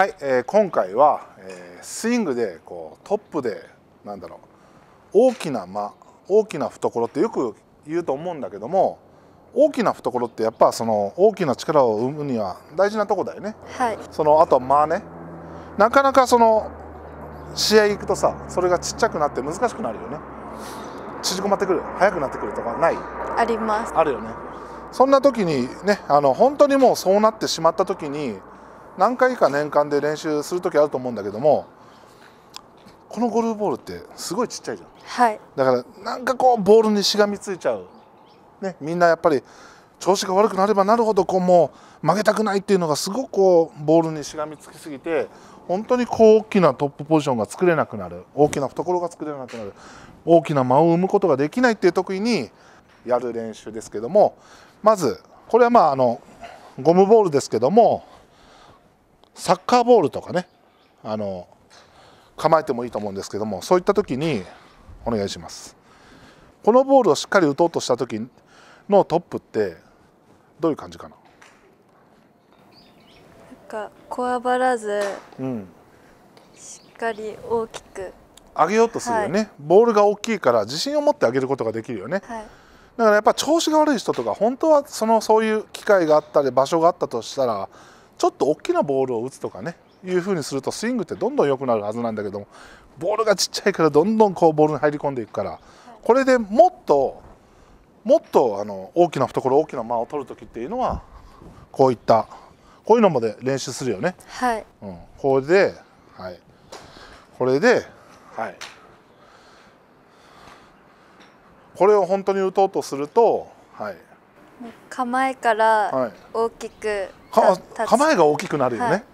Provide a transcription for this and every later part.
はい、えー、今回は、えー、スイングでこうトップでなんだろう大きな間大きな懐ってよく言うと思うんだけども大きな懐ってやっぱその大きな力を生むには大事なとこだよね、はい、そのあと間ねなかなかその試合行くとさそれがちっちゃくなって難しくなるよね縮こまってくる速くなってくるとかないありますあるよねそんな時にねあの本当にもうそうなってしまった時に何回か年間で練習する時あると思うんだけどもこのゴルフボールってすごいちっちゃいじゃん、はい、だからなんかこうボールにしがみついちゃう、ね、みんなやっぱり調子が悪くなればなるほどこうもう曲げたくないっていうのがすごくこうボールにしがみつきすぎて本当にこう大きなトップポジションが作れなくなる大きな懐が作れなくなる大きな間を生むことができないっていう時にやる練習ですけどもまずこれはまああのゴムボールですけどもサッカーボールとかねあの構えてもいいと思うんですけどもそういった時にお願いしますこのボールをしっかり打とうとした時のトップってどういう感じかななんかこわばらず、うん、しっかり大きく上げようとするよね、はい、ボールが大きいから自信を持って上げることができるよね、はい、だからやっぱ調子が悪い人とか本当はそのそういう機会があったり場所があったとしたらちょっと大きなボールを打つとかねいうふうにするとスイングってどんどん良くなるはずなんだけどもボールがちっちゃいからどんどんこうボールに入り込んでいくからこれでもっともっとあの大きな懐大きな間を取る時っていうのはこういったこういうのまで練習するよね。はい、うん、これで、はい、これで、はい、これを本当に打とうとすると、はい、構えから大きく、はい、構えが大きくなるよね、はい、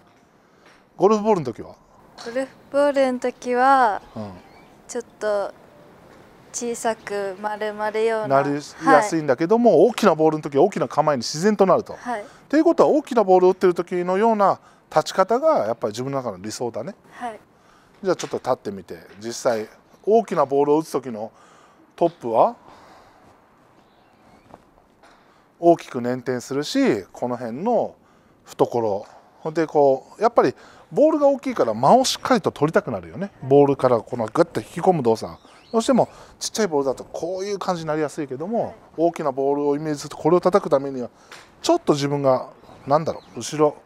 ゴルフボールの時はゴルフボールの時は、ちょっと小さく丸まるようななりやすいんだけども、はい、大きなボールの時は大きな構えに自然となると。はい、ということは大きなボールを打ってる時のような立ち方がやっぱり自分の中の理想だね。はい、じゃあちょっと立ってみて実際大きなボールを打つ時のトップは大きく捻転するしこの辺の懐でこうやっぱりボールが大きいから間をしっかりと取りたくなるよねボールからこのグッと引き込む動作どうしてもちっちゃいボールだとこういう感じになりやすいけども大きなボールをイメージするとこれを叩くためにはちょっと自分が何だろう後ろ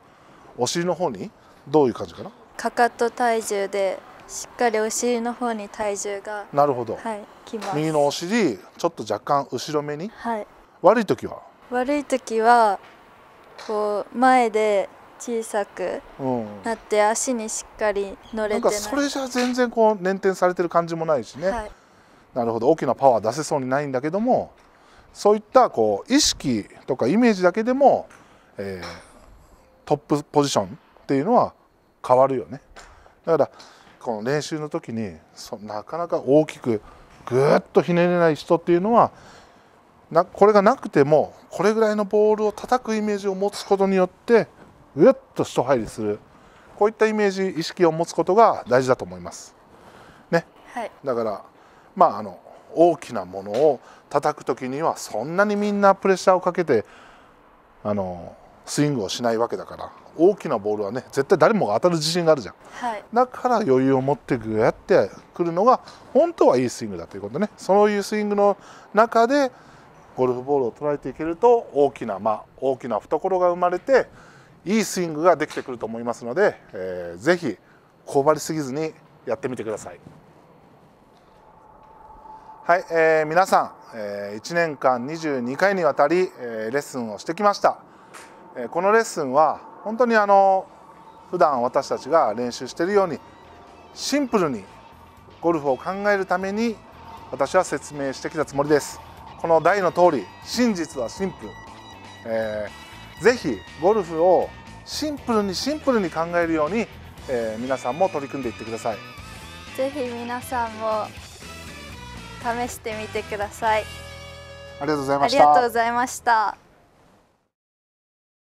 お尻の方にどういう感じかなかかと体重でしっかりお尻の方に体重がなるほど、はい、右のお尻ちょっと若干後ろめに、はい、悪い時は悪い時はこう前で小さくなって足にしっかり乗れてなかそれじゃ全然こう捻転されてる感じもないしね、はい、なるほど大きなパワー出せそうにないんだけどもそういったこう意識とかイメージだけでも、えー、トップポジションっていうのは変わるよねだからこの練習の時にそなかなか大きくぐっとひねれない人っていうのはなこれがなくてもこれぐらいのボールを叩くイメージを持つことによってうっと人入りするこういったイメージ意識を持つことが大事だと思います。ね、はい、だからまああの大きなものを叩くときにはそんなにみんなプレッシャーをかけてあのスイングをしないわけだから大きなボールはね絶対誰もが当たる自信があるじゃん、はい、だから余裕を持ってグやってくるのが本当はいいスイングだということねそういうスイングの中でゴルフボールを捉えていけると大きな、まあ、大きな懐が生まれていいスイングができてくると思いますので、えー、ぜひこばりすぎずにやってみてください。はい、えー、皆さん、えー、1年間22回にわたり、えー、レッスンをしてきました、えー、このレッスンは本当にあの普段私たちが練習しているようにシンプルにゴルフを考えるために私は説明してきたつもりですこの題の通り真実はシンプル、えー、ぜひゴルフをシンプルにシンプルに考えるように、えー、皆さんも取り組んでいってくださいぜひ皆さんも試してみてくださいありがとうございましたありがとうございました